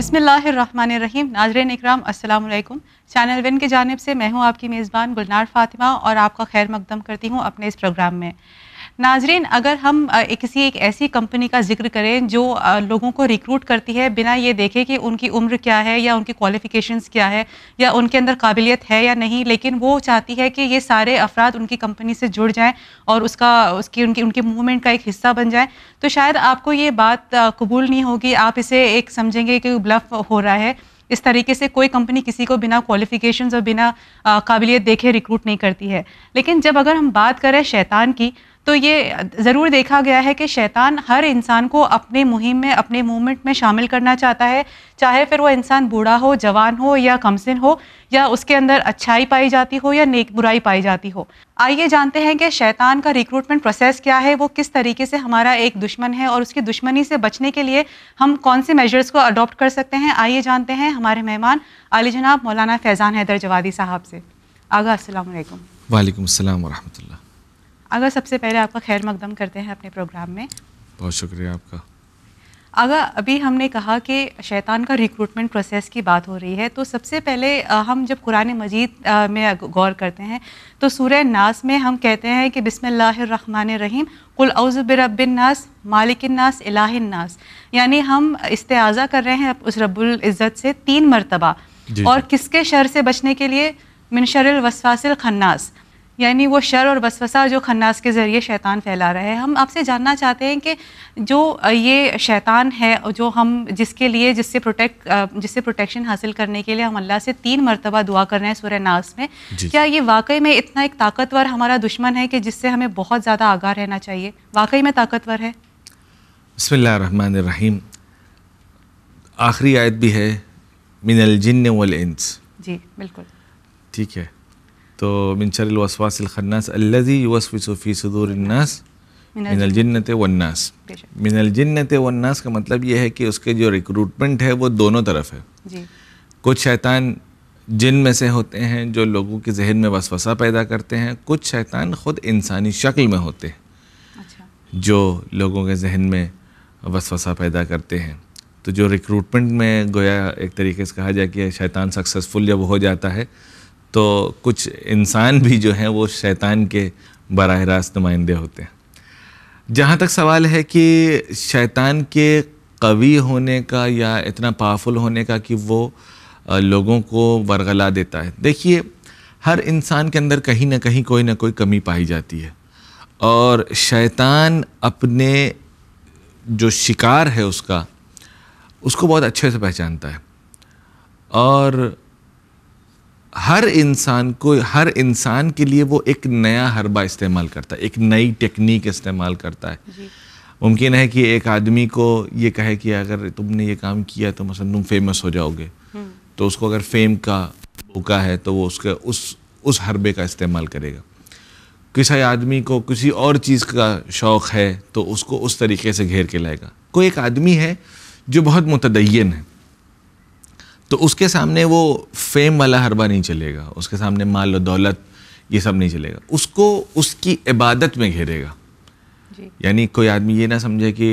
बिसमीम नाजरन इकराम Aslam channel one की जानब से मैं हूँ आपकी मेज़बान गुलनार फ़ातिमा और आपका खैर मकदम करती हूँ अपने इस प्रोग्राम में नाजरीन अगर हम किसी एक ऐसी कंपनी का जिक्र करें जो लोगों को रिक्रूट करती है बिना ये देखे कि उनकी उम्र क्या है या उनकी क्वालिफ़िकेशंस क्या है या उनके अंदर काबिलियत है या नहीं लेकिन वो चाहती है कि ये सारे अफराद उनकी कंपनी से जुड़ जाएं और उसका उसकी उनकी उनके मूवमेंट का एक हिस्सा बन जाए तो शायद आपको ये बात कबूल नहीं होगी आप इसे एक समझेंगे कि ब्लफ हो रहा है इस तरीके से कोई कंपनी किसी को बिना क्वालिफ़िकेशन और बिना काबिलियत देखे रिक्रूट नहीं करती है लेकिन जब अगर हम बात करें शैतान की तो ये ज़रूर देखा गया है कि शैतान हर इंसान को अपने मुहिम में अपने मूवमेंट में शामिल करना चाहता है चाहे फिर वो इंसान बूढ़ा हो जवान हो या कमसिन हो या उसके अंदर अच्छाई पाई जाती हो या नेक बुराई पाई जाती हो आइए जानते हैं कि शैतान का रिक्रूटमेंट प्रोसेस क्या है वो किस तरीके से हमारा एक दुश्मन है और उसकी दुश्मनी से बचने के लिए हम कौन से मेजर्स को अडॉप्ट कर सकते हैं आइए जानते हैं हमारे मेहमान अली जनाब मौलाना फैज़ान हैदर जवादी साहब से आगा असल वालेकुम वालेकुम अगर सबसे पहले आपका खैर मकदम करते हैं अपने प्रोग्राम में बहुत शुक्रिया आपका अगर अभी हमने कहा कि शैतान का रिक्रूटमेंट प्रोसेस की बात हो रही है तो सबसे पहले हम जब कुरान मजीद में गौर करते हैं तो सूर्य नास में हम कहते हैं कि बिसमान रहीम कुल नास मालिकन्नास नास यानी हम इस्तेजा कर रहे हैं उस रब्बुल इज़्ज़त से तीन मरतबा और किसके शर से बचने के लिए मिनशरल वसवासिल खन्नास यानी वो शर और बसवसा जो खन्नास के ज़रिए शैतान फैला रहा है हम आपसे जानना चाहते हैं कि जो ये शैतान है जो हम जिसके लिए जिससे प्रोटेक्ट जिससे प्रोटेक्शन हासिल करने के लिए हम अल्लाह से तीन मरतबा दुआ कर रहे हैं सुरह नास में क्या ये वाकई में इतना एक ताकतवर हमारा दुश्मन है कि जिससे हमें बहुत ज़्यादा आगाह रहना चाहिए वाकई में ताकतवर है बसमीम आखिरी आयत भी है मिनल जिन जी बिल्कुल ठीक है तो मिनशर वसवासिल खन्नास अल्लज़ी यूसफ़ी सदूरन्नास मिनल जन्नत वन्नास मिनल जन्नत वन्नास का मतलब यह है कि उसके जो रिक्रूटमेंट है वो दोनों तरफ है जी। कुछ शैतान जिन में से होते हैं जो लोगों के जहन में वसवसा पैदा करते हैं कुछ शैतान ख़ुद इंसानी शक्ल में होते हैं अच्छा। जो लोगों के जहन में वसवसा पैदा करते हैं तो जो रिक्रूटमेंट में गोया एक तरीके से कहा जाए कि शैतान सक्सेसफुल जब हो जाता है तो कुछ इंसान भी जो हैं वो शैतान के बरह रास्त नुमाइंदे होते हैं जहाँ तक सवाल है कि शैतान के कवी होने का या इतना पावरफुल होने का कि वो लोगों को वरगला देता है देखिए हर इंसान के अंदर कहीं ना कहीं कोई ना कोई कमी पाई जाती है और शैतान अपने जो शिकार है उसका उसको बहुत अच्छे से पहचानता है और हर इंसान को हर इंसान के लिए वो एक नया हरबा इस्तेमाल करता है एक नई टेक्निक इस्तेमाल करता है मुमकिन है कि एक आदमी को ये कहे कि अगर तुमने ये काम किया तो मसलन तुम फेमस हो जाओगे हम्म। तो उसको अगर फेम का मौका है तो वो उसके उस उस हरबे का इस्तेमाल करेगा किसी आदमी को किसी और चीज़ का शौक़ है तो उसको उस तरीके से घेर के लाएगा कोई एक आदमी है जो बहुत मुतदैन है तो उसके सामने वो फेम वाला हरबा नहीं चलेगा उसके सामने माल दौलत ये सब नहीं चलेगा उसको उसकी इबादत में घेरेगा यानी कोई आदमी ये ना समझे कि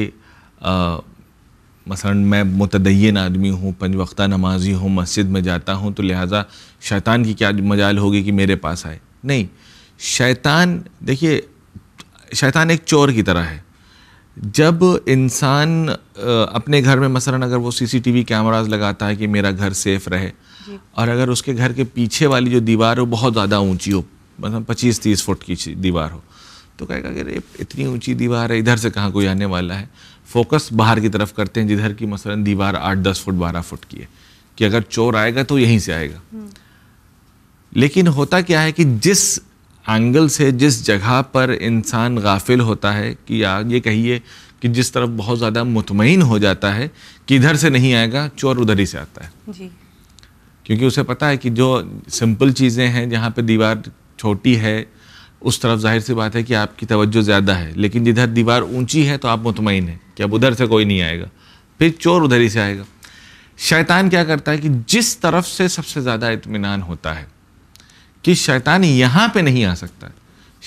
मसलन मैं मतदयन आदमी हूँ पंज वक्ता नमाजी हूँ मस्जिद में जाता हूँ तो लिहाजा शैतान की क्या मजाल होगी कि मेरे पास आए नहीं शैतान देखिए शैतान एक चोर की तरह है जब इंसान अपने घर में मसलन अगर वो सीसीटीवी कैमरास लगाता है कि मेरा घर सेफ रहे और अगर उसके घर के पीछे वाली जो दीवार हो बहुत ज़्यादा ऊंची हो मतलब पच्चीस तीस फुट की दीवार हो तो कहेगा कि अरे इतनी ऊंची दीवार है इधर से कहाँ कोई आने वाला है फोकस बाहर की तरफ करते हैं जिधर की मसलन दीवार आठ दस फुट बारह फुट की है कि अगर चोर आएगा तो यहीं से आएगा हम्म। लेकिन होता क्या है कि जिस एंगल से जिस जगह पर इंसान गाफिल होता है कि या ये कहिए कि जिस तरफ बहुत ज़्यादा मुतमिन हो जाता है कि इधर से नहीं आएगा चोर उधर ही से आता है जी क्योंकि उसे पता है कि जो सिंपल चीज़ें हैं जहाँ पे दीवार छोटी है उस तरफ जाहिर सी बात है कि आपकी तवज्जो ज़्यादा है लेकिन जिधर दीवार ऊंची है तो आप मुतमिन हैं कि अब उधर से कोई नहीं आएगा फिर चोर उधर ही से आएगा शैतान क्या करता है कि जिस तरफ से सबसे ज़्यादा इतमान होता है कि शैतान यहाँ पे नहीं आ सकता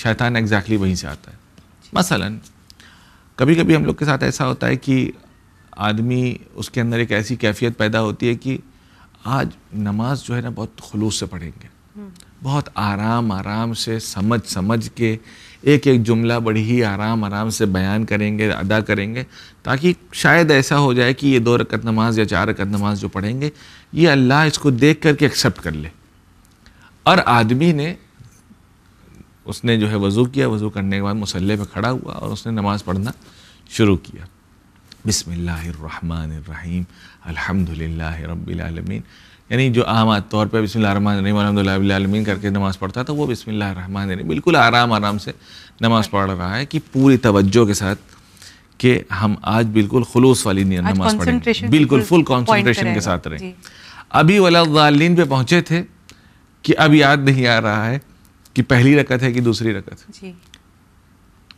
शैतान एग्जैक्टली वहीं से आता है मसलन कभी कभी हम लोग के साथ ऐसा होता है कि आदमी उसके अंदर एक ऐसी कैफियत पैदा होती है कि आज नमाज जो है ना बहुत खलूस से पढ़ेंगे हम्म। बहुत आराम आराम से समझ समझ के एक एक जुमला बड़ी ही आराम आराम से बयान करेंगे अदा करेंगे ताकि शायद ऐसा हो जाए कि ये दो रकत नमाज या चार रकत नमाज जो पढ़ेंगे ये अल्लाह इसको देख करके एक्सेप्ट कर ले और आदमी ने उसने जो है वज़ू किया वज़ू करने के बाद मसल्ले पे खड़ा हुआ और उसने नमाज़ पढ़ना शुरू किया बिसमीम अलहमदिल्ला रबालमीन यानी जो आम तौर पर बिसमीम करके नमाज़ पढ़ता था वो बिसमीम बिल्कुल आराम आराम से नमाज़ पढ़ रहा है कि पूरी तवज्जो के साथ कि हम आज बिल्कुल खुलूस वाली नमाज़ पढ़ेंगे बिल्कुल फुल कॉन्सेंट्रेशन के साथ रहें अभी वाला पे पहुँचे थे कि अब याद नहीं आ रहा है कि पहली रकत है कि दूसरी रकत जी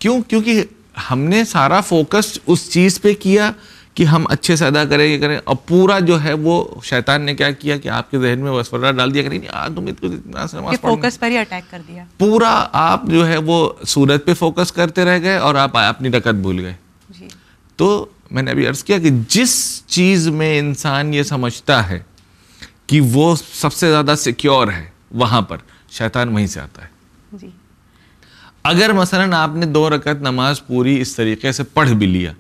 क्यों क्योंकि हमने सारा फोकस उस चीज़ पे किया कि हम अच्छे से अदा करें ये करें और पूरा जो है वो शैतान ने क्या किया कि आपके जहन में वसवरा डाल दिया करें आज तुम इतना फोकस पर ही अटैक कर दिया पूरा आप जो है वो सूरत पे फोकस करते रह गए और आप अपनी रकत भूल गए तो मैंने अभी अर्ज किया कि जिस चीज़ में इंसान ये समझता है कि वो सबसे ज़्यादा सिक्योर है वहां पर शैतान वहीं से आता है जी अगर मसलन आपने दो रकत नमाज पूरी इस तरीके से पढ़ भी लिया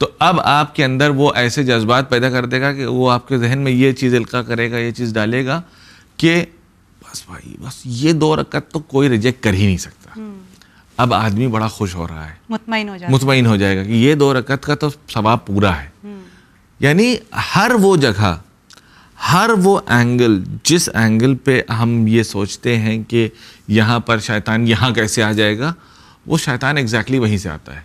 तो अब आपके अंदर वो ऐसे जज्बात पैदा कर देगा कि वो आपके जहन में ये चीज़ हल्का करेगा ये चीज़ डालेगा कि बस भाई बस ये दो रकत तो कोई रिजेक्ट कर ही नहीं सकता हम्म। अब आदमी बड़ा खुश हो रहा है मुतमिन हो जाएगा मुतमिन हो जाएगा कि ये दो रकत का तो सवाब पूरा है हम्म। यानी हर वो जगह हर वो एंगल जिस एंगल पे हम ये सोचते हैं कि यहाँ पर शैतान यहाँ कैसे आ जाएगा वो शैतान एग्जैक्टली वहीं से आता है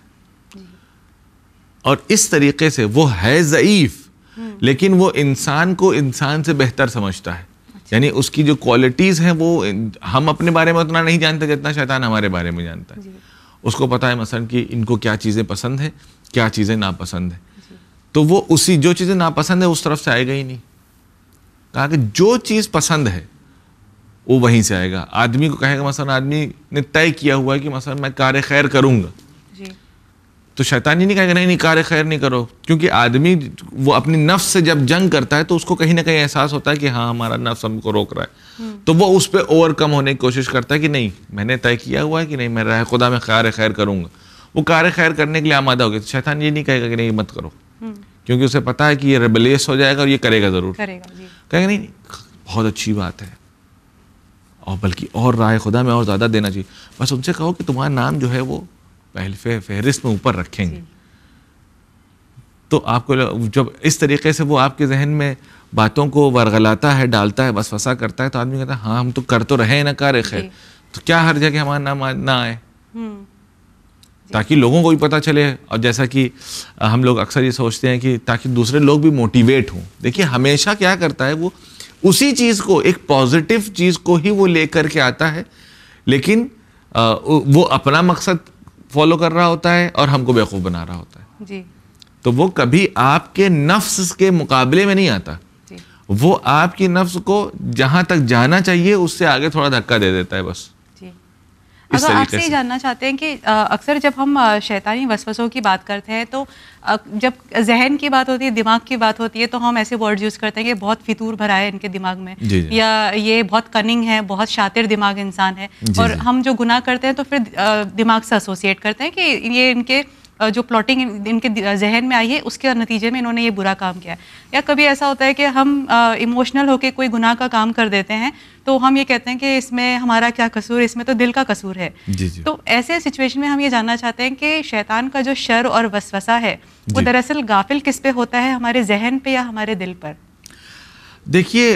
और इस तरीके से वो है ज़ईफ़ हम्म। लेकिन वो इंसान को इंसान से बेहतर समझता है अच्छा। यानी उसकी जो क्वालिटीज़ हैं वो हम अपने बारे में उतना नहीं जानते जितना शैतान हमारे बारे में जानता है उसको पता है मसलन कि इनको क्या चीज़ें पसंद है क्या चीज़ें नापसंद हैं तो वो उसी जो चीज़ें नापसंद है उस तरफ से आएगा ही नहीं कहा कि जो चीज़ पसंद है वो वहीं से आएगा आदमी को कहेगा मसलन आदमी ने तय किया हुआ है कि मसलन मैं कार्य खैर करूँगा तो शैतान जी नहीं कहेगा नहीं नहीं कार्य खैर नहीं करो क्योंकि आदमी वो अपनी नफ्स से जब जंग करता है तो उसको कहीं ना कहीं एहसास होता है कि हाँ हमारा नफ्स हमको रोक रहा है हम्म। तो वो उस पर ओवरकम होने की कोशिश करता है कि नहीं मैंने तय किया हुआ है कि नहीं मैं रह खुदा में कार्य खैर करूँगा वो कार्य खैर करने के लिए आमादा हो गया तो शैतान ये नहीं कहेगा कि नहीं मत करो हम्म। क्योंकि उसे पता है कि ये रेबलेस हो जाएगा और ये करेगा ज़रूर करेगा कहेगा नहीं बहुत अच्छी बात है और बल्कि और राय खुदा में और ज़्यादा देना चाहिए बस उनसे कहो कि तुम्हारा नाम जो है वो पहले फहरिस्त में ऊपर रखेंगे तो आपको जब इस तरीके से वो आपके जहन में बातों को वरगलाता है डालता है बस वसा करता है तो आदमी कहता है हाँ हम तो कर तो रहे हैं ना कार खैर तो क्या हर जगह हमारा नाम ना आए हम्म। ताकि लोगों को भी पता चले और जैसा कि हम लोग अक्सर ये सोचते हैं कि ताकि दूसरे लोग भी मोटिवेट हों देखिए हमेशा क्या करता है वो उसी चीज़ को एक पॉजिटिव चीज़ को ही वो ले करके आता है लेकिन वो अपना मकसद फॉलो कर रहा होता है और हमको बेवकूफ़ बना रहा होता है जी तो वो कभी आपके नफ्स के मुकाबले में नहीं आता वो आपकी नफ्स को जहाँ तक जाना चाहिए उससे आगे थोड़ा धक्का दे देता है बस अगर आपसे ये जानना चाहते हैं कि अक्सर जब हम शैतानी वसवसों की बात करते हैं तो जब जहन की बात होती है दिमाग की बात होती है तो हम ऐसे वर्ड यूज़ करते हैं कि बहुत फितूर भरा है इनके दिमाग में या ये बहुत कनिंग है बहुत शातिर दिमाग इंसान है और हम जो गुनाह करते हैं तो फिर दिमाग से एसोसिएट करते हैं कि ये इनके जो प्लॉटिंग इनके जहन में आई है उसके नतीजे में इन्होंने ये बुरा काम किया है या कभी ऐसा होता है कि हम इमोशनल होकर कोई गुनाह का काम कर देते हैं तो हम ये कहते हैं कि इसमें हमारा क्या कसूर इसमें तो दिल का कसूर है जी जी। तो ऐसे सिचुएशन में हम ये जानना चाहते हैं कि शैतान का जो शर और वसवसा है वो दरअसल गाफिल किस पे होता है हमारे जहन पे या हमारे दिल पर देखिए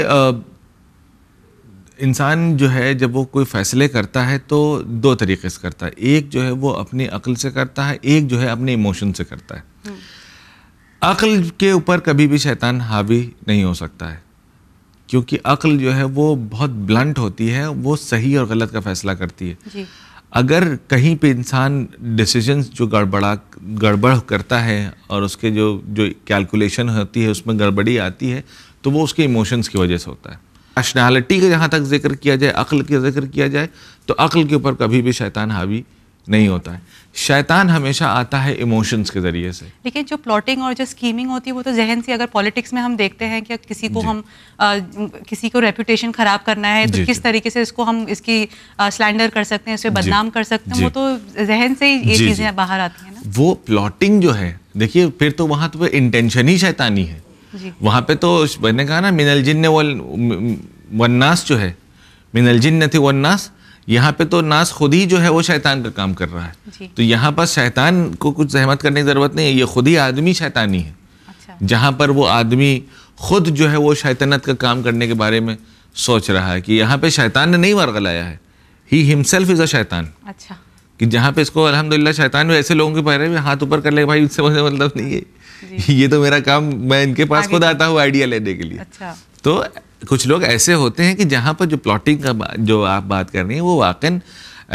इंसान जो है जब वो कोई फैसले करता है तो दो तरीके से करता है एक जो है वो अपनी अक्ल से करता है एक जो है अपने इमोशन से करता है हम्म। अक्ल के ऊपर कभी भी शैतान हावी नहीं हो सकता है क्योंकि अक्ल जो है वो बहुत ब्लंट होती है वो सही और गलत का फैसला करती है जी। अगर कहीं पे इंसान डिसीजन जो गड़बड़ा गड़बड़ करता है और उसके जो जो कैलकुलेशन होती है उसमें गड़बड़ी आती है तो वो उसके इमोशंस की वजह से होता है अशनैलिटी का जहाँ तक जिक्र किया जाए अक्ल का जिक्र किया जाए तो अक्ल के ऊपर कभी भी शैतान हावी नहीं होता है शैतान हमेशा आता है इमोशंस के जरिए से लेकिन जो प्लॉटिंग और जो स्कीमिंग होती है वो तो जहन से अगर पॉलिटिक्स में हम देखते हैं कि किसी को हम आ, किसी को रेपुटेशन खराब करना है तो किस तरीके से इसको हम इसकी स्लैंडर कर सकते हैं इसे बदनाम कर सकते हैं वो तो जहन से ही ये चीज़ें बाहर आती हैं ना वो प्लॉटिंग जो है देखिए फिर तो वहाँ तो इंटेंशन ही शैतानी है वहाँ पे तो मैंने कहा ना मिनल जिन ने वो वन्नास जो है मिनल जिन ने थी वन्नास यहाँ पे तो नास खुद ही जो है वो शैतान का काम कर रहा है तो यहाँ पर शैतान को कुछ जहमत करने की ज़रूरत नहीं है ये खुद ही आदमी शैतानी है अच्छा। जहाँ पर वो आदमी खुद जो है वो शैतानत का काम करने के बारे में सोच रहा है कि यहाँ पे शैतान ने नहीं वरगलाया है ही हिमसेल्फ इज़ अ शैतान अच्छा कि जहाँ पे इसको अलहमदिल्ला शैतान भी ऐसे लोगों के पैर हाथ ऊपर कर ले भाई इससे मतलब नहीं है ये तो मेरा काम मैं इनके पास खुद आता हूँ आइडिया लेने के लिए अच्छा तो कुछ लोग ऐसे होते हैं कि जहाँ पर जो प्लॉटिंग का जो आप बात कर रही हैं वो वाकई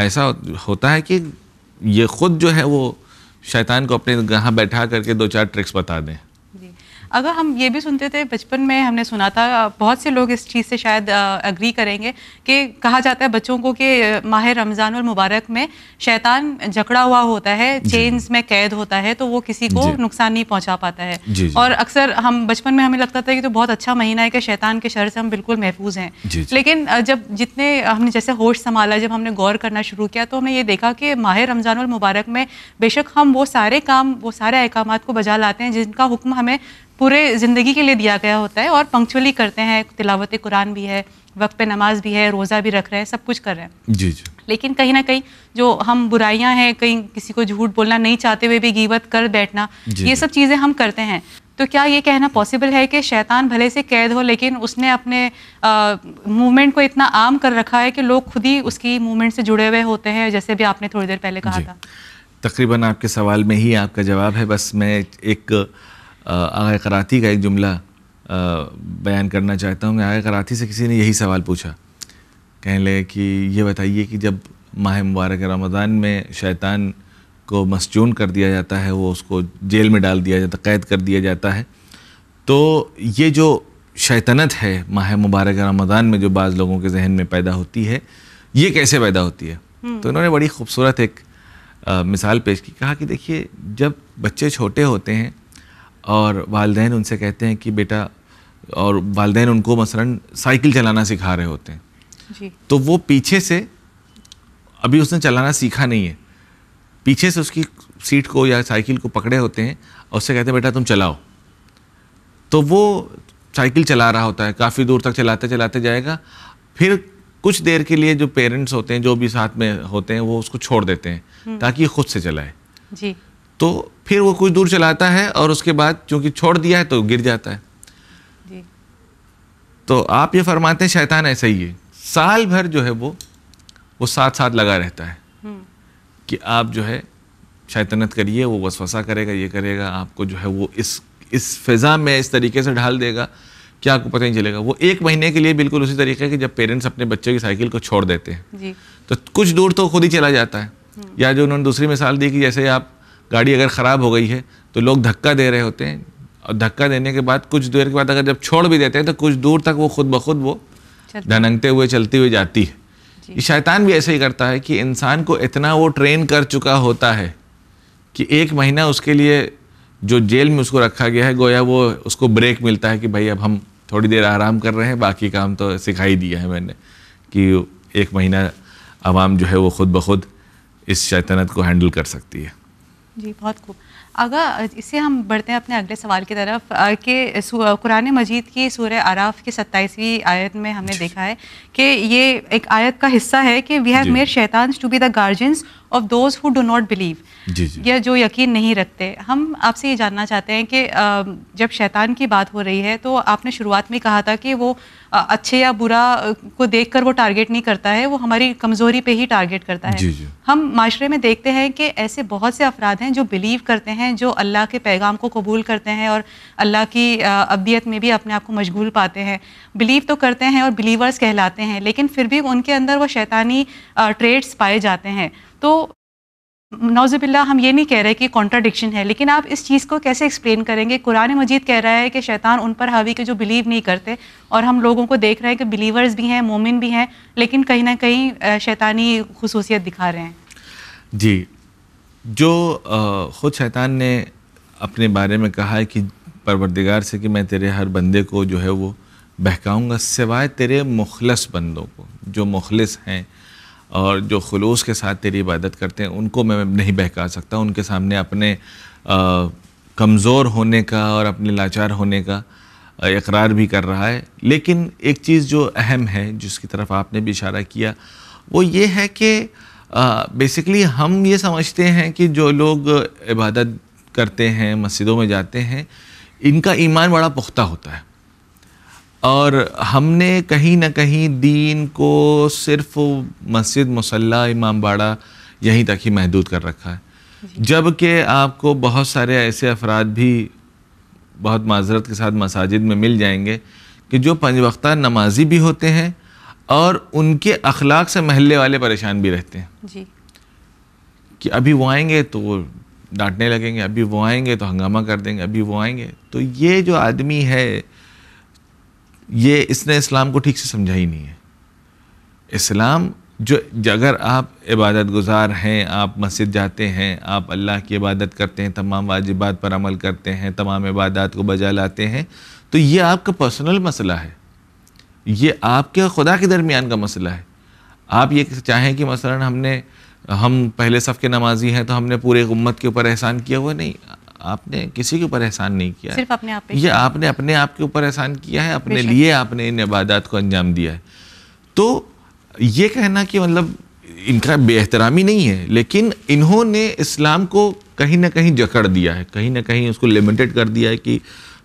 ऐसा होता है कि ये खुद जो है वो शैतान को अपने यहाँ बैठा करके दो चार ट्रिक्स बता दें अगर हम ये भी सुनते थे बचपन में हमने सुना था बहुत से लोग इस चीज़ से शायद अग्री करेंगे कि कहा जाता है बच्चों को कि माह रमज़ान और मुबारक में शैतान जकड़ा हुआ होता है चेन्स में कैद होता है तो वो किसी को नुकसान नहीं पहुँचा पाता है जी, जी. और अक्सर हम बचपन में हमें लगता था कि तो बहुत अच्छा महीना है कि शैतान के शर से हम बिल्कुल महफूज हैं लेकिन जब जितने हमने जैसे होश संभाला जब हमने गौर करना शुरू किया तो हमने ये देखा कि माह रमज़ान और मुबारक में बेशक हम वो सारे काम वो सारे अहकाम को बजा लाते हैं जिनका हुक्म हमें पूरे ज़िंदगी के लिए दिया गया होता है और पंक्चुअली करते हैं तिलावत कुरान भी है वक्त पे नमाज भी है रोज़ा भी रख रहे हैं सब कुछ कर रहे हैं जी जी लेकिन कहीं ना कहीं जो हम बुराइयां हैं कहीं किसी को झूठ बोलना नहीं चाहते हुए भी गीवत कर बैठना ये सब चीज़ें हम करते हैं तो क्या ये कहना पॉसिबल है कि शैतान भले से कैद हो लेकिन उसने अपने मूवमेंट को इतना आम कर रखा है कि लोग खुद ही उसकी मूवमेंट से जुड़े हुए होते हैं जैसे भी आपने थोड़ी देर पहले कहा था तकरीबन आपके सवाल में ही आपका जवाब है बस मैं एक आगे कराती का एक जुमला बयान करना चाहता हूँ आगे कराती से किसी ने यही सवाल पूछा कहने लगे कि ये बताइए कि जब माह मुबारक रमज़ान में शैतान को मस्जून कर दिया जाता है वो उसको जेल में डाल दिया जाता कैद कर दिया जाता है तो ये जो शैतनत है माह मुबारक रमज़ान में जो बाज़ लोगों के जहन में पैदा होती है ये कैसे पैदा होती है तो उन्होंने बड़ी खूबसूरत एक आ, मिसाल पेश की कहा कि देखिए जब बच्चे छोटे होते हैं और वालदेन उनसे कहते हैं कि बेटा और वालदेन उनको मसलन साइकिल चलाना सिखा रहे होते हैं जी। तो वो पीछे से अभी उसने चलाना सीखा नहीं है पीछे से उसकी सीट को या साइकिल को पकड़े होते हैं और उससे कहते हैं बेटा तुम चलाओ तो वो साइकिल चला रहा होता है काफ़ी दूर तक चलाते चलाते जाएगा फिर कुछ देर के लिए जो पेरेंट्स होते हैं जो भी साथ में होते हैं वो उसको छोड़ देते हैं हम्म। ताकि खुद से चलाए जी तो फिर वो कुछ दूर चलाता है और उसके बाद क्योंकि छोड़ दिया है तो गिर जाता है जी। तो आप ये फरमाते हैं शैतान ऐसा ही है साल भर जो है वो वो साथ साथ लगा रहता है हम्म। कि आप जो है शैतनत करिए वो वसवसा करेगा ये करेगा आपको जो है वो इस इस फिज़ा में इस तरीके से ढाल देगा कि आपको पता नहीं चलेगा वो एक महीने के लिए बिल्कुल उसी तरीके के जब पेरेंट्स अपने बच्चों की साइकिल को छोड़ देते हैं तो कुछ दूर तो खुद ही चला जाता है हम्म। या जो उन्होंने दूसरी मिसाल दी कि जैसे आप गाड़ी अगर ख़राब हो गई है तो लोग धक्का दे रहे होते हैं और धक्का देने के बाद कुछ देर के बाद अगर जब छोड़ भी देते हैं तो कुछ दूर तक वो खुद ब खुद वो धनंगते हुए चलती हुई जाती है ये शैतान भी ऐसे ही करता है कि इंसान को इतना वो ट्रेन कर चुका होता है कि एक महीना उसके लिए जो जेल में उसको रखा गया है गोया वो उसको ब्रेक मिलता है कि भाई अब हम थोड़ी देर आराम कर रहे हैं बाकी काम तो सिखाई दिया है मैंने कि एक महीना आवाम जो है वो खुद ब खुद इस शैतनत को हैंडल कर सकती है जी बहुत खूब आगा इससे हम बढ़ते हैं अपने अगले सवाल की तरफ कि कुरान मजीद की सूर आराफ की सत्ताईसवीं आयत में हमने देखा है कि ये एक आयत का हिस्सा है कि वी हैव मेड शैतान to be the guardians of those who do not believe या जो यकीन नहीं रखते हम आपसे ये जानना चाहते हैं कि जब शैतान की बात हो रही है तो आपने शुरुआत में कहा था कि वो अच्छे या बुरा को देख कर वो टारगेट नहीं करता है वो हमारी कमज़ोरी पे ही टारगेट करता है जी जी। हम माशरे में देखते हैं कि ऐसे बहुत से अफराद हैं जो बिलीव करते हैं जो अल्लाह के पैगाम को कबूल करते हैं और अल्लाह की अबियत में भी अपने आप को मशगूल पाते हैं बिलीव तो करते हैं और बिलीवर्स कहलाते हैं लेकिन फिर भी उनके अंदर वो शैतानी ट्रेड्स पाए जाते हैं तो नौजबिल्ला हम ये नहीं कह रहे कि कॉन्ट्राडिक्शन है लेकिन आप इस चीज़ को कैसे एक्सप्लेन करेंगे कुरान मजीद कह रहा है कि शैतान उन पर हावी के जो बिलीव नहीं करते और हम लोगों को देख रहे हैं कि बिलीवर्स भी हैं मोमिन भी हैं लेकिन कहीं ना कहीं शैतानी खसूसियत दिखा रहे हैं जी जो ख़ुद शैतान ने अपने बारे में कहा है कि परवरदिगार से कि मैं तेरे हर बंदे को जो है वो बहकाऊँगा सिवाय तेरे मुखलस बंदों को जो मुखलस हैं और जो खलूस के साथ तेरी इबादत करते हैं उनको मैं नहीं बहका सकता उनके सामने अपने कमज़ोर होने का और अपने लाचार होने का इकरार भी कर रहा है लेकिन एक चीज़ जो अहम है जिसकी तरफ आपने भी इशारा किया वो ये है कि बेसिकली हम ये समझते हैं कि जो लोग इबादत करते हैं मस्जिदों में जाते हैं इनका ईमान बड़ा पुख्ता होता है और हमने कहीं ना कहीं दीन को सिर्फ मस्जिद मसल्ला इमाम बाड़ा यहीं तक ही महदूद कर रखा है जबकि आपको बहुत सारे ऐसे अफराद भी बहुत माजरत के साथ मसाजिद में मिल जाएंगे कि जो पंज वक्ता नमाजी भी होते हैं और उनके अखलाक से महल्ले वाले परेशान भी रहते हैं जी कि अभी वो आएंगे तो वो डांटने लगेंगे अभी वो आएंगे तो हंगामा कर देंगे अभी वो आएंगे तो ये जो आदमी है ये इसने इस्लाम को ठीक से समझा ही नहीं है इस्लाम जो अगर आप इबादत गुज़ार हैं आप मस्जिद जाते हैं आप अल्लाह की इबादत करते हैं तमाम वाजिबात पर अमल करते हैं तमाम इबादत को बजा लाते हैं तो ये आपका पर्सनल मसला है ये आपके और खुदा के दरमियान का मसला है आप ये चाहें कि मसला हमने हम पहले सफ़ के नमाजी हैं तो हमने पूरे उम्मत के ऊपर एहसान किया हुआ नहीं आपने किसी के ऊपर एहसान नहीं किया सिर्फ अपने आप ये आपने अपने आप के ऊपर एहसान किया है अपने लिए आपने इन इबादत को अंजाम दिया है तो ये कहना कि मतलब इनका बेहतरामी नहीं है लेकिन इन्होंने इस्लाम को कहीं ना कहीं जकड़ दिया है कहीं ना कहीं उसको लिमिटेड कर दिया है कि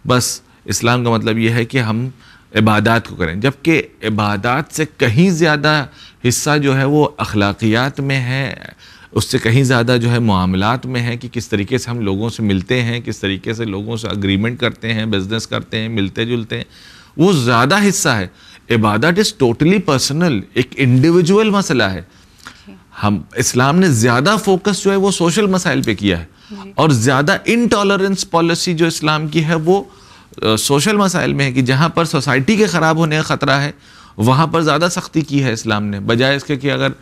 बस इस्लाम का मतलब ये है कि हम इबादत को करें जबकि इबादत से कहीं ज़्यादा हिस्सा जो है वो अखलाकियात में है उससे कहीं ज़्यादा जो है मामलात में है कि किस तरीके से हम लोगों से मिलते हैं किस तरीके से लोगों से अग्रीमेंट करते हैं बिजनेस करते हैं मिलते जुलते हैं वो ज़्यादा हिस्सा है इबादत इज़ टोटली पर्सनल एक इंडिविजुअल मसला है हम इस्लाम ने ज़्यादा फोकस जो है वो सोशल मसाइल पर किया है और ज़्यादा इनटॉलरेंस पॉलिसी जो इस्लाम की है वो सोशल मसाइल में है कि जहाँ पर सोसाइटी के ख़राब होने का ख़तरा है वहाँ पर ज़्यादा सख्ती की है इस्लाम ने बजाय इसके कि अगर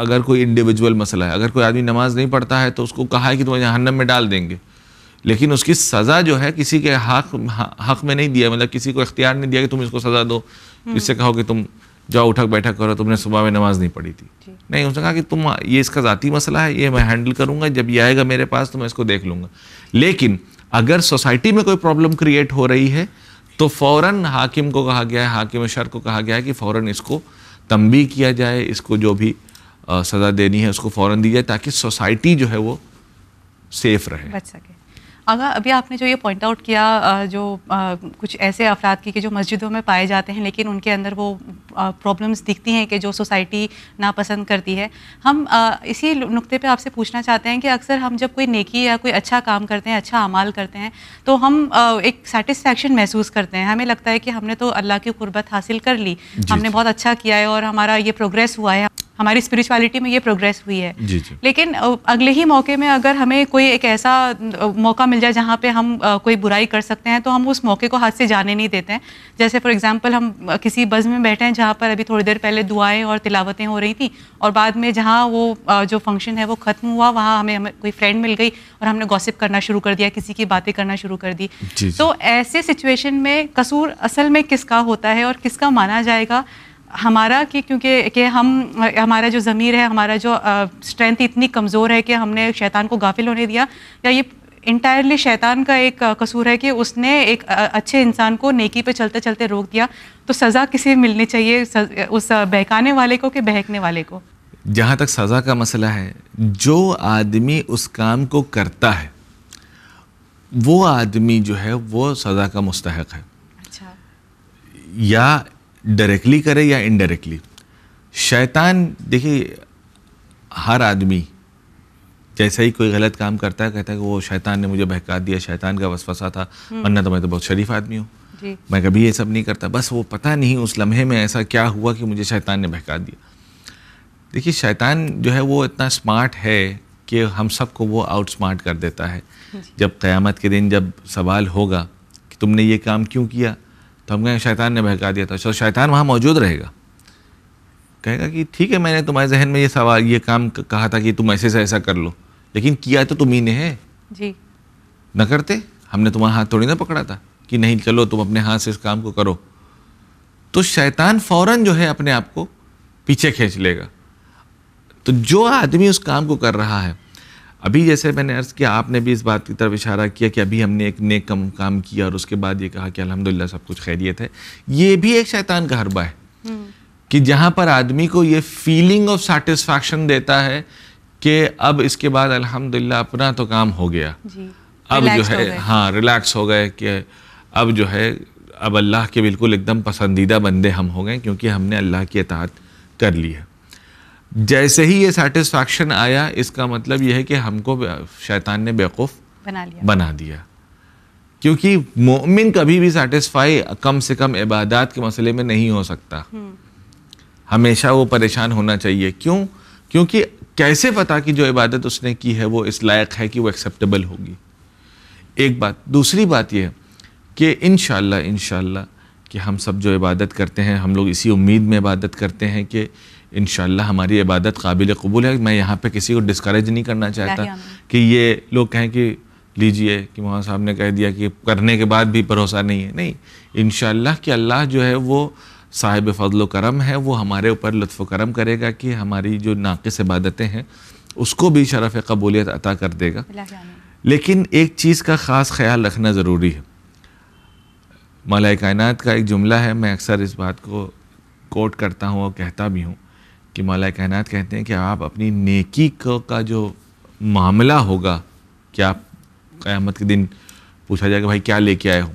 अगर कोई इंडिविजुअल मसला है अगर कोई आदमी नमाज नहीं पढ़ता है तो उसको कहा है कि तुम्हें जहन्नम में डाल देंगे लेकिन उसकी सज़ा जो है किसी के हक हक में नहीं दिया मतलब किसी को इख्तियार नहीं दिया कि तुम इसको सज़ा दो हम्म। इससे कहो कि तुम जाओ उठक बैठक करो तुमने सुबह में नमाज नहीं पढ़ी थी नहीं उसने कहा कि तुम ये इसका ज़ाती मसला है ये मैं हैंडल करूँगा जब ये आएगा मेरे पास तो मैं इसको देख लूँगा लेकिन अगर सोसाइटी में कोई प्रॉब्लम क्रिएट हो रही है तो फ़ौरन हाकिम को कहा गया है हाकिम शर को कहा गया है कि फ़ौरन इसको तंबी किया जाए इसको जो भी सज़ा देनी है उसको फ़ौरन दी जाए ताकि सोसाइटी जो है वो सेफ़ रहे बच सके अगर अभी आपने जो ये पॉइंट आउट किया जो कुछ ऐसे अफराद की कि जो मस्जिदों में पाए जाते हैं लेकिन उनके अंदर वो प्रॉब्लम्स दिखती हैं कि जो सोसाइटी नापसंद करती है हम इसी नुक्ते पे आपसे पूछना चाहते हैं कि अक्सर हम जब कोई नेकी या कोई अच्छा काम करते हैं अच्छा अमाल करते हैं तो हम एक सेटिसफेक्शन महसूस करते हैं हमें लगता है कि हमने तो अल्लाह की कुर्बत हासिल कर ली हमने बहुत अच्छा किया है और हमारा ये प्रोग्रेस हुआ है हमारी स्पिरिचुअलिटी में ये प्रोग्रेस हुई है जी जी। लेकिन अगले ही मौके में अगर हमें कोई एक ऐसा मौका मिल जाए जहाँ पे हम कोई बुराई कर सकते हैं तो हम उस मौके को हाथ से जाने नहीं देते हैं जैसे फॉर एग्जांपल हम किसी बज़ में बैठे हैं जहाँ पर अभी थोड़ी देर पहले दुआएं और तिलावतें हो रही थी और बाद में जहाँ वो जो फंक्शन है वो ख़त्म हुआ वहाँ हमें हमें कोई फ्रेंड मिल गई और हमने गॉसिप करना शुरू कर दिया किसी की बातें करना शुरू कर दी तो ऐसे सिचुएशन में कसूर असल में किसका होता है और किसका माना जाएगा हमारा कि क्योंकि कि हम हमारा जो ज़मीर है हमारा जो स्ट्रेंथ इतनी कमज़ोर है कि हमने शैतान को गाफिल होने दिया या ये इंटायरली शैतान का एक कसूर है कि उसने एक अच्छे इंसान को नेकी पे चलते चलते रोक दिया तो सज़ा किसे मिलनी चाहिए उस बहकाने वाले को कि बहकने वाले को जहाँ तक सज़ा का मसला है जो आदमी उस काम को करता है वो आदमी जो है वो सज़ा का मुस्तक है अच्छा। या डायरेक्टली करे या इनडायरेक्टली शैतान देखिए हर आदमी जैसा ही कोई गलत काम करता है कहता है कि वो शैतान ने मुझे बहका दिया शैतान का वसवसा था हम्म। वरना तो मैं तो बहुत शरीफ आदमी हूँ मैं कभी ये सब नहीं करता बस वो पता नहीं उस लम्हे में ऐसा क्या हुआ कि मुझे शैतान ने बहका दिया देखिए शैतान जो है वो इतना स्मार्ट है कि हम सबको वो आउट स्मार्ट कर देता है जब क़यामत के दिन जब सवाल होगा कि तुमने ये काम क्यों किया तो हम कहें शैतान ने बहका दिया था तो शैतान वहाँ मौजूद रहेगा कहेगा कि ठीक है मैंने तुम्हारे जहन में ये सवाल ये काम कहा था कि तुम ऐसे से ऐसा कर लो लेकिन किया तो तुम ने है जी न करते हमने तुम्हारा हाथ थोड़ी ना पकड़ा था कि नहीं चलो तुम अपने हाथ से इस काम को करो तो शैतान फौरन जो है अपने आप को पीछे खींच लेगा तो जो आदमी उस काम को कर रहा है अभी जैसे मैंने अर्ज़ किया आपने भी इस बात की तरफ इशारा किया कि अभी हमने एक नेक कम काम किया और उसके बाद ये कहा कि अलहमदिल्ला सब कुछ खैरियत है ये भी एक शैतान का हरबा है हम्म। कि जहाँ पर आदमी को ये फीलिंग ऑफ सेटिस्फैक्शन देता है कि अब इसके बाद अलहमदिल्ला अपना तो काम हो गया अब जो है हाँ रिलैक्स हो गए कि अब जो है अब अल्लाह के बिल्कुल एकदम पसंदीदा बंदे हम हो गए क्योंकि हमने अल्लाह की अतात कर ली है जैसे ही ये सेटिस्फैक्शन आया इसका मतलब यह है कि हमको शैतान ने बेवकूफ़ बना लिया बना दिया क्योंकि मोमिन कभी भी सेटिस्फाई कम से कम इबादत के मसले में नहीं हो सकता हम्म। हमेशा वो परेशान होना चाहिए क्यों क्योंकि कैसे पता कि जो इबादत उसने की है वो इस लायक है कि वो एक्सेप्टेबल होगी एक बात दूसरी बात यह कि इन शाह कि हम सब जो इबादत करते हैं हम लोग इसी उम्मीद में इबादत करते हैं कि इन हमारी इबादत काबिल कबूल है मैं यहाँ पे किसी को डिस्करेज नहीं करना चाहता कि ये लोग कहें कि लीजिए कि मौलाना साहब ने कह दिया कि करने के बाद भी भरोसा नहीं है नहीं इन कि अल्लाह जो है वो साहिब फजल करम है वो हमारे ऊपर लुफ़ करम करेगा कि हमारी जो नाक़स इबादतें हैं उसको भी शरफ़ कबूलियत अता कर देगा लेकिन एक चीज़ का ख़ास ख्याल रखना ज़रूरी है मलाय कायनत का एक जुमला है मैं अक्सर इस बात को कोट करता हूँ और कहता भी हूँ कि मौला कायनात कहते हैं कि आप अपनी नेकी को का जो मामला होगा कि आप कयामत के दिन पूछा जाएगा भाई क्या लेके आए हो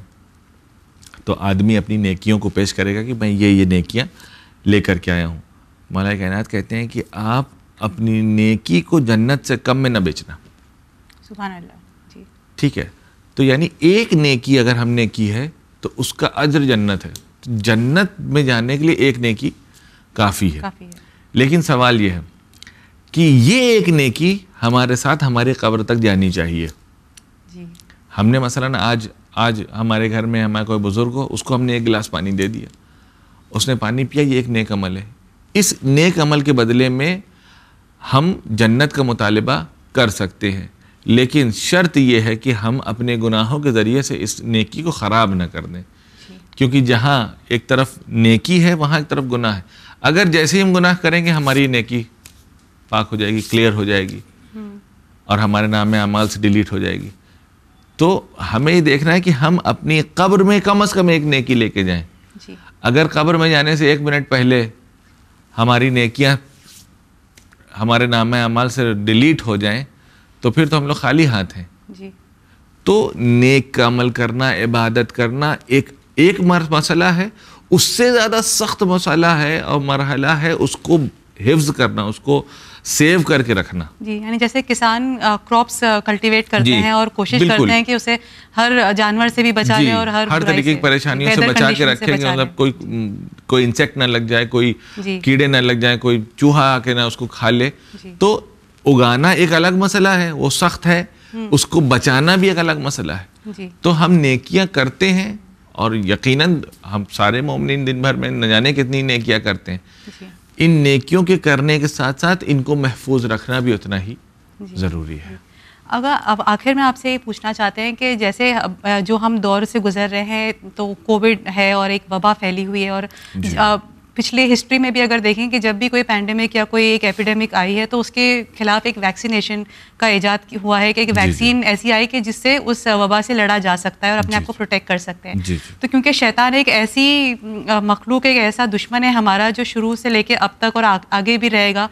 तो आदमी अपनी नेकियों को पेश करेगा कि मैं ये ये नेकियाँ ले कर के आया हूँ मौला कायनात कहते हैं कि आप अपनी नेकी को जन्नत से कम में ना बेचना जी ठीक है तो यानी एक नेकी अगर हमने की है तो उसका अज्र जन्नत है तो जन्नत में जाने के लिए एक नेकी काफ़ी है, काफी है। लेकिन सवाल यह है कि ये एक नेकी हमारे साथ हमारे कब्र तक जानी चाहिए जी। हमने मसलन आज आज हमारे घर में हमारे कोई बुज़ुर्ग हो उसको हमने एक गिलास पानी दे दिया उसने पानी पिया ये एक नेक अमल है इस नेक अमल के बदले में हम जन्नत का मुतालबा कर सकते हैं लेकिन शर्त यह है कि हम अपने गुनाहों के ज़रिए से इस नेकी को ख़राब ना कर दें क्योंकि जहाँ एक तरफ नेकी है वहाँ एक तरफ गुनाह है अगर जैसे ही हम गुनाह करेंगे हमारी नेकी पाक हो जाएगी क्लियर हो जाएगी हम्म। और हमारे नाम में अमाल से डिलीट हो जाएगी तो हमें ये देखना है कि हम अपनी कब्र में कम अज़ कम एक नेकी लेके जाएं अगर कब्र में जाने से एक मिनट पहले हमारी नेकियां हमारे नाम अमाल से डिलीट हो जाएं तो फिर तो हम लोग खाली हाथ हैं जी। तो नेक का अमल करना इबादत करना एक एक मसला है उससे ज़्यादा सख्त मसाला है और मरहला है उसको हिफ्ज करना उसको सेव करके रखना जी यानी जैसे किसान क्रॉप्स कल्टीवेट करते हैं और कोशिश करते हैं कि उसे हर जानवर से भी बचा लें और हर हर तरीके की परेशानियों से बचा के रखेंगे मतलब कोई कोई इंसेक्ट ना लग जाए कोई कीड़े ना लग जाए कोई चूहा आके ना उसको खा ले तो उगाना एक अलग मसला है वो सख्त है हम्म। उसको बचाना भी एक अलग मसला है तो हम नेकियां करते हैं और यकीनन हम सारे मोमिन दिन भर में न जाने कितनी नेकियां करते हैं इन नेकियों के करने के साथ साथ इनको महफूज रखना भी उतना ही ज़रूरी है अगर अब आखिर में आपसे ये पूछना चाहते हैं कि जैसे जो हम दौर से गुजर रहे हैं तो कोविड है और एक वबा फैली हुई है और पिछले हिस्ट्री में भी अगर देखें कि जब भी कोई पैंडेमिक या कोई एक एपिडेमिक आई है तो उसके खिलाफ एक वैक्सीनेशन का इजाद हुआ है कि एक वैक्सीन ऐसी आई कि जिससे उस वबा से लड़ा जा सकता है और अपने आप को प्रोटेक्ट कर सकते हैं तो क्योंकि शैतान एक ऐसी मखलूक एक ऐसा दुश्मन है हमारा जो शुरू से लेके अब तक और आगे भी रहेगा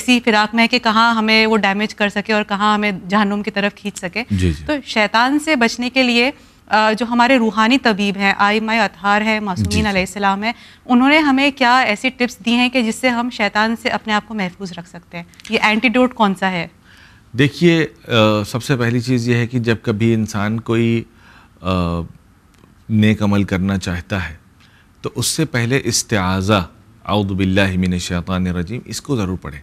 इसी फिराक में है कि कहाँ हमें वो डैमेज कर सके और कहाँ हमें जहनुम की तरफ खींच सके तो शैतान से बचने के लिए जो हमारे रूहानी तबीब हैं आई माई अतहार हैं मासूमिन आसमाम है उन्होंने हमें क्या ऐसी टिप्स दी हैं कि जिससे हम शैतान से अपने आप को महफूज रख सकते हैं ये एंटीडोट कौन सा है देखिए सबसे पहली चीज़ ये है कि जब कभी इंसान कोई नेक अमल करना चाहता है तो उससे पहले इस्ताज़ा आउदबिल्लामिन शैतान रजीम इसको ज़रूर पढ़ें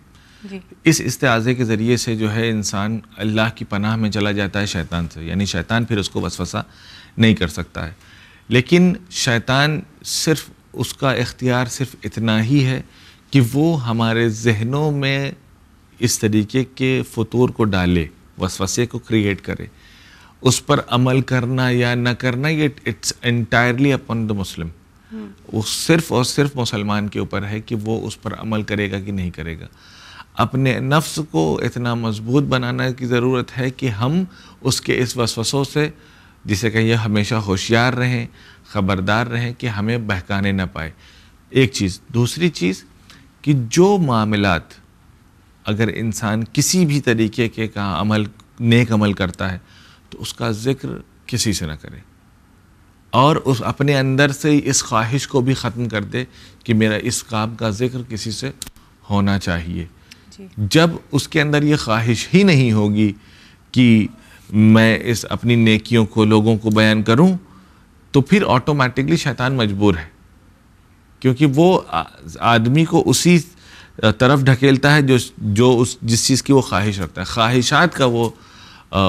इस इस्तेज़े के ज़रिए से जो है इंसान अल्लाह की पनाह में चला जाता है शैतान से यानी शैतान फिर उसको वसवसा नहीं कर सकता है लेकिन शैतान सिर्फ उसका इख्तियार सिर्फ इतना ही है कि वो हमारे जहनों में इस तरीके के फतूर को डाले वसवसे को क्रिएट करे उस पर अमल करना या ना करना ये it's entirely upon the Muslim वो सिर्फ और सिर्फ मुसलमान के ऊपर है कि वो उस पर अमल करेगा कि नहीं करेगा अपने नफ्स को इतना मजबूत बनाने की ज़रूरत है कि हम उसके इस वसवसों से जिसे कहिए हमेशा होशियार रहें ख़बरदार रहें कि हमें बहकाने ना पाए एक चीज़ दूसरी चीज़ कि जो मामलात अगर इंसान किसी भी तरीके के का अमल नेक अमल करता है तो उसका ज़िक्र किसी से ना करे और उस अपने अंदर से इस ख्वाहिश को भी ख़त्म कर दे कि मेरा इस काम का ज़िक्र किसी से होना चाहिए जब उसके अंदर ये ख्वाहिश ही नहीं होगी कि मैं इस अपनी नेकियों को लोगों को बयान करूं तो फिर ऑटोमेटिकली शैतान मजबूर है क्योंकि वो आदमी को उसी तरफ ढकेलता है जो जो उस जिस चीज़ की वो ख्वाहिश रखता है ख्वाहिशात का वो आ,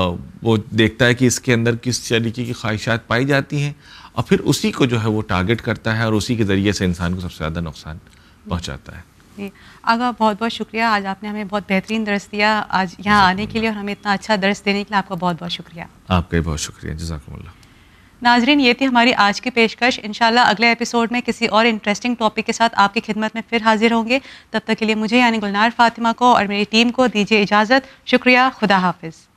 वो देखता है कि इसके अंदर किस तरीके की ख्वाहिशात पाई जाती हैं और फिर उसी को जो है वो टारगेट करता है और उसी के ज़रिए से इंसान को सबसे ज़्यादा नुकसान पहुँचाता है जी आगा बहुत बहुत शुक्रिया आज आपने हमें बहुत बेहतरीन दर्श दिया आज यहाँ आने के लिए और हमें इतना अच्छा दर्श देने के लिए आपका बहुत बहुत शुक्रिया आपका भी बहुत शुक्रिया जजाकमल्ला नाजरीन ये थी हमारी आज की पेशकश इन अगले एपिसोड में किसी और इंटरेस्टिंग टॉपिक के साथ आपकी खिदमत में फिर हाजिर होंगे तब तक के लिए मुझे यानी गुलनार फातिमा को और मेरी टीम को दीजिए इजाज़त शुक्रिया खुदा हाफिज़